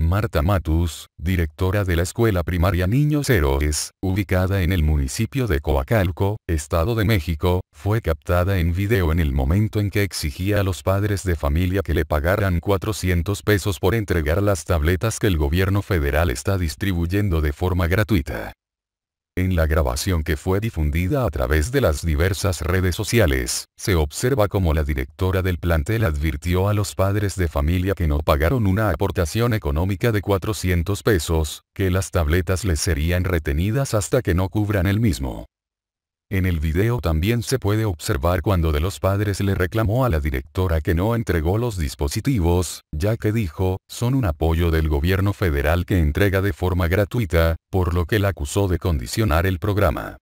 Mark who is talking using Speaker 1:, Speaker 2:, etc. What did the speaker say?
Speaker 1: Marta Matus, directora de la Escuela Primaria Niños Héroes, ubicada en el
Speaker 2: municipio de Coacalco, Estado de México, fue captada en video en el momento en que exigía a los padres de familia que le pagaran 400 pesos por entregar las tabletas que el gobierno federal está distribuyendo de forma gratuita. En la grabación que fue difundida a través de las diversas redes sociales, se observa como la directora del plantel advirtió a los padres de familia que no pagaron una aportación económica de 400 pesos, que las tabletas les serían retenidas hasta que no cubran el mismo. En el video también se puede observar cuando de los padres le reclamó a la directora que no entregó los dispositivos, ya que dijo, son un apoyo del
Speaker 1: gobierno federal que entrega de forma gratuita, por lo que la acusó de condicionar el programa.